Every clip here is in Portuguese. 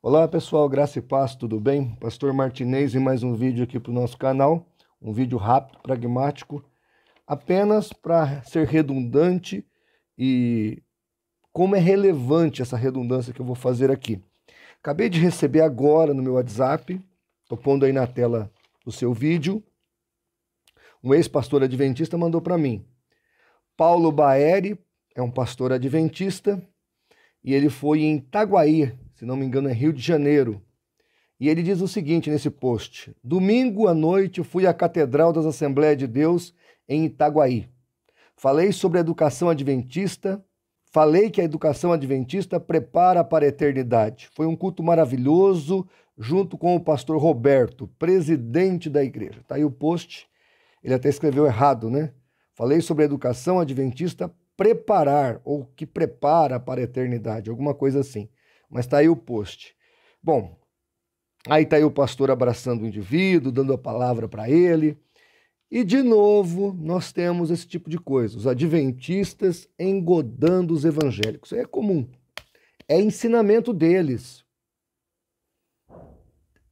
Olá pessoal, graça e paz, tudo bem? Pastor Martinez e mais um vídeo aqui para o nosso canal, um vídeo rápido, pragmático, apenas para ser redundante e como é relevante essa redundância que eu vou fazer aqui. Acabei de receber agora no meu WhatsApp, estou pondo aí na tela o seu vídeo, um ex-pastor adventista mandou para mim. Paulo Baeri é um pastor adventista e ele foi em Itaguaí, se não me engano é Rio de Janeiro. E ele diz o seguinte nesse post: Domingo à noite fui à Catedral das Assembleias de Deus em Itaguaí. Falei sobre a educação adventista, falei que a educação adventista prepara para a eternidade. Foi um culto maravilhoso, junto com o pastor Roberto, presidente da igreja. Está aí o post, ele até escreveu errado, né? Falei sobre a educação adventista preparar, ou que prepara para a eternidade, alguma coisa assim. Mas está aí o post. Bom, aí está aí o pastor abraçando o indivíduo, dando a palavra para ele. E, de novo, nós temos esse tipo de coisa. Os adventistas engodando os evangélicos. É comum. É ensinamento deles.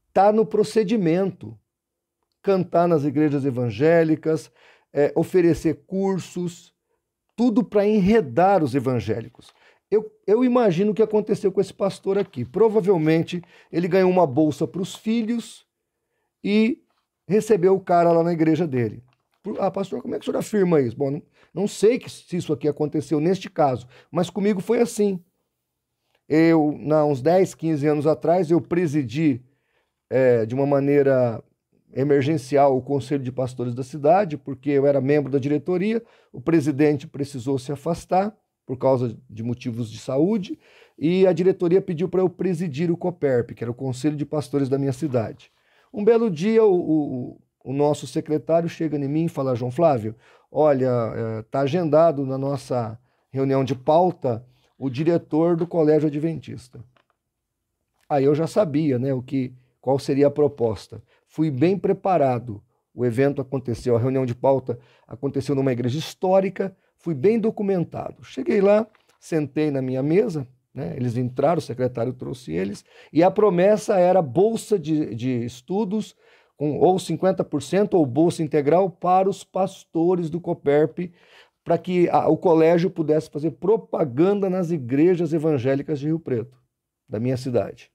Está no procedimento. Cantar nas igrejas evangélicas, é, oferecer cursos, tudo para enredar os evangélicos. Eu, eu imagino o que aconteceu com esse pastor aqui. Provavelmente ele ganhou uma bolsa para os filhos e recebeu o cara lá na igreja dele. Ah, pastor, como é que o senhor afirma isso? Bom, não, não sei que, se isso aqui aconteceu neste caso, mas comigo foi assim. Eu, há uns 10, 15 anos atrás, eu presidi é, de uma maneira emergencial o Conselho de Pastores da cidade, porque eu era membro da diretoria, o presidente precisou se afastar por causa de motivos de saúde, e a diretoria pediu para eu presidir o COPERP, que era o Conselho de Pastores da minha cidade. Um belo dia, o, o, o nosso secretário chega em mim e fala: João Flávio, olha, está eh, agendado na nossa reunião de pauta o diretor do Colégio Adventista. Aí eu já sabia né, o que, qual seria a proposta. Fui bem preparado. O evento aconteceu, a reunião de pauta aconteceu numa igreja histórica, fui bem documentado. Cheguei lá, sentei na minha mesa, né? eles entraram, o secretário trouxe eles, e a promessa era bolsa de, de estudos, com ou 50% ou bolsa integral para os pastores do COPERP, para que a, o colégio pudesse fazer propaganda nas igrejas evangélicas de Rio Preto, da minha cidade.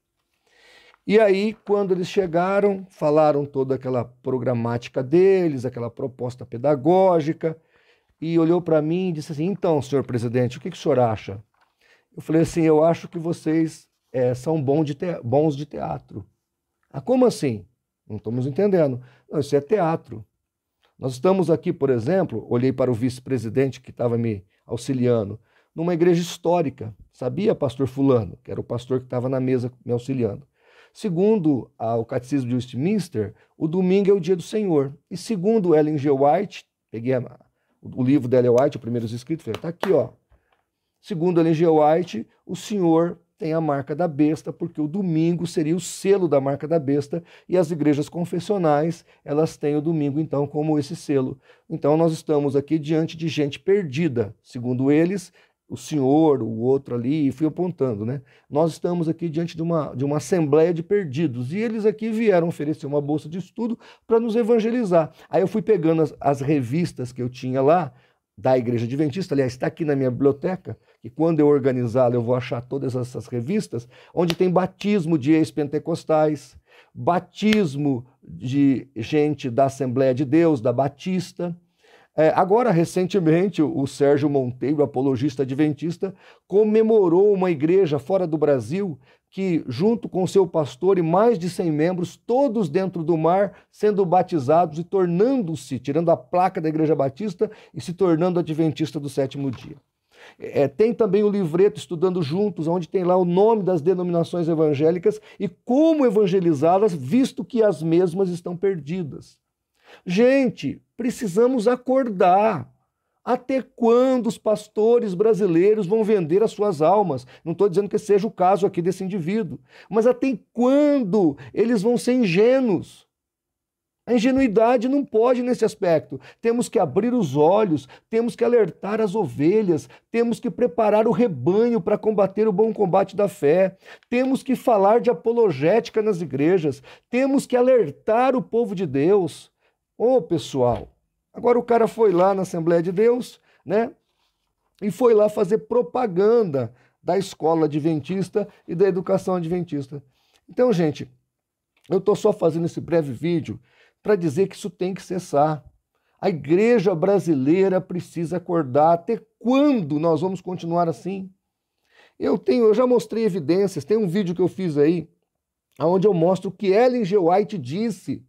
E aí, quando eles chegaram, falaram toda aquela programática deles, aquela proposta pedagógica, e olhou para mim e disse assim: Então, senhor presidente, o que, que o senhor acha? Eu falei assim: Eu acho que vocês é, são bons de, te... bons de teatro. Ah, como assim? Não estamos entendendo. Não, isso é teatro. Nós estamos aqui, por exemplo, olhei para o vice-presidente que estava me auxiliando, numa igreja histórica. Sabia, pastor Fulano, que era o pastor que estava na mesa me auxiliando. Segundo a, ah, o Catecismo de Westminster, o domingo é o dia do Senhor. E segundo Ellen G. White, peguei a, o livro da Ellen é White, o primeiro escritos, está aqui, ó. Segundo Ellen G. White, o Senhor tem a marca da besta, porque o domingo seria o selo da marca da besta, e as igrejas confessionais, elas têm o domingo, então, como esse selo. Então, nós estamos aqui diante de gente perdida, segundo eles, o senhor, o outro ali, e fui apontando, né? Nós estamos aqui diante de uma, de uma assembleia de perdidos, e eles aqui vieram oferecer uma bolsa de estudo para nos evangelizar. Aí eu fui pegando as, as revistas que eu tinha lá, da Igreja Adventista, aliás, está aqui na minha biblioteca, que quando eu organizá-la eu vou achar todas essas revistas, onde tem batismo de ex-pentecostais, batismo de gente da Assembleia de Deus, da Batista, é, agora, recentemente, o Sérgio Monteiro, apologista adventista, comemorou uma igreja fora do Brasil que, junto com seu pastor e mais de 100 membros, todos dentro do mar, sendo batizados e tornando-se, tirando a placa da Igreja Batista e se tornando adventista do sétimo dia. É, tem também o livreto Estudando Juntos, onde tem lá o nome das denominações evangélicas e como evangelizá-las, visto que as mesmas estão perdidas. Gente, precisamos acordar. Até quando os pastores brasileiros vão vender as suas almas? Não estou dizendo que seja o caso aqui desse indivíduo, mas até quando eles vão ser ingênuos? A ingenuidade não pode nesse aspecto. Temos que abrir os olhos, temos que alertar as ovelhas, temos que preparar o rebanho para combater o bom combate da fé, temos que falar de apologética nas igrejas, temos que alertar o povo de Deus, Ô, oh, pessoal, agora o cara foi lá na Assembleia de Deus, né? E foi lá fazer propaganda da escola adventista e da educação adventista. Então, gente, eu estou só fazendo esse breve vídeo para dizer que isso tem que cessar. A igreja brasileira precisa acordar. Até quando nós vamos continuar assim? Eu tenho, eu já mostrei evidências, tem um vídeo que eu fiz aí, onde eu mostro o que Ellen G. White disse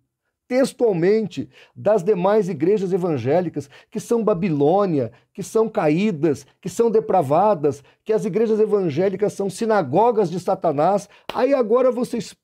textualmente das demais igrejas evangélicas que são Babilônia, que são caídas, que são depravadas, que as igrejas evangélicas são sinagogas de Satanás. Aí agora vocês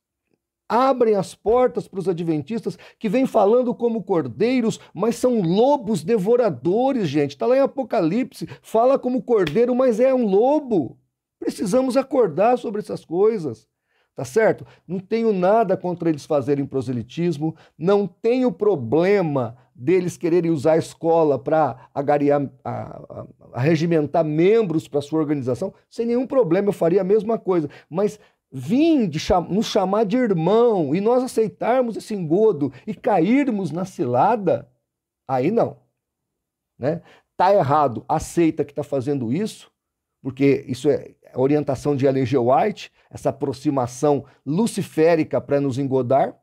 abrem as portas para os adventistas que vêm falando como cordeiros, mas são lobos devoradores, gente. Está lá em Apocalipse, fala como cordeiro, mas é um lobo. Precisamos acordar sobre essas coisas tá certo? Não tenho nada contra eles fazerem proselitismo, não tenho problema deles quererem usar a escola para agariar, a, a, regimentar membros para sua organização, sem nenhum problema, eu faria a mesma coisa. Mas vim de cham nos chamar de irmão e nós aceitarmos esse engodo e cairmos na cilada, aí não. Né? Tá errado, aceita que está fazendo isso, porque isso é, é orientação de L.G. G. White, essa aproximação luciférica para nos engodar.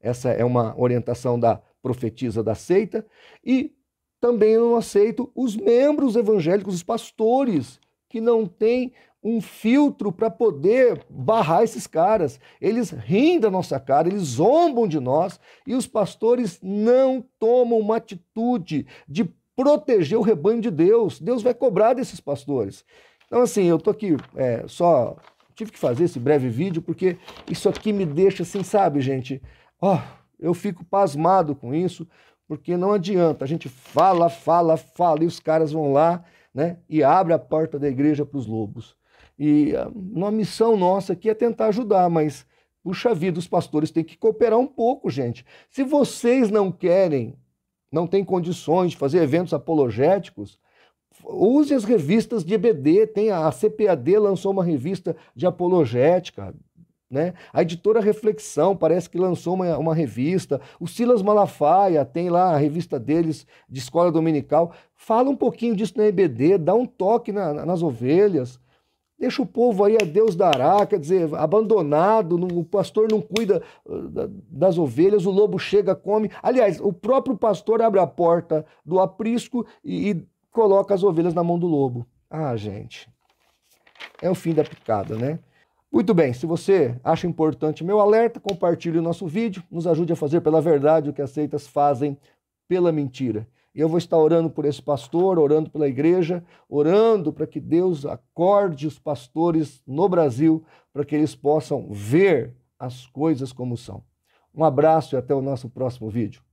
Essa é uma orientação da profetisa da seita. E também eu não aceito os membros evangélicos, os pastores, que não têm um filtro para poder barrar esses caras. Eles riem da nossa cara, eles zombam de nós e os pastores não tomam uma atitude de proteger o rebanho de Deus. Deus vai cobrar desses pastores. Então, assim, eu tô aqui é, só. Tive que fazer esse breve vídeo porque isso aqui me deixa assim, sabe, gente? Ó, oh, eu fico pasmado com isso, porque não adianta. A gente fala, fala, fala e os caras vão lá, né? E abre a porta da igreja para os lobos. E ah, uma missão nossa aqui é tentar ajudar, mas puxa vida, os pastores têm que cooperar um pouco, gente. Se vocês não querem, não têm condições de fazer eventos apologéticos, Use as revistas de EBD, tem a, a CPAD lançou uma revista de apologética, né? A editora Reflexão parece que lançou uma, uma revista. O Silas Malafaia tem lá a revista deles de escola dominical. Fala um pouquinho disso na EBD, dá um toque na, na, nas ovelhas. Deixa o povo aí a é Deus dará, quer dizer, abandonado, o pastor não cuida ah, das ovelhas, o lobo chega, come. Aliás, o próprio pastor abre a porta do aprisco e, e coloca as ovelhas na mão do lobo. Ah, gente, é o fim da picada, né? Muito bem, se você acha importante meu alerta, compartilhe o nosso vídeo, nos ajude a fazer pela verdade o que as seitas fazem pela mentira. Eu vou estar orando por esse pastor, orando pela igreja, orando para que Deus acorde os pastores no Brasil, para que eles possam ver as coisas como são. Um abraço e até o nosso próximo vídeo.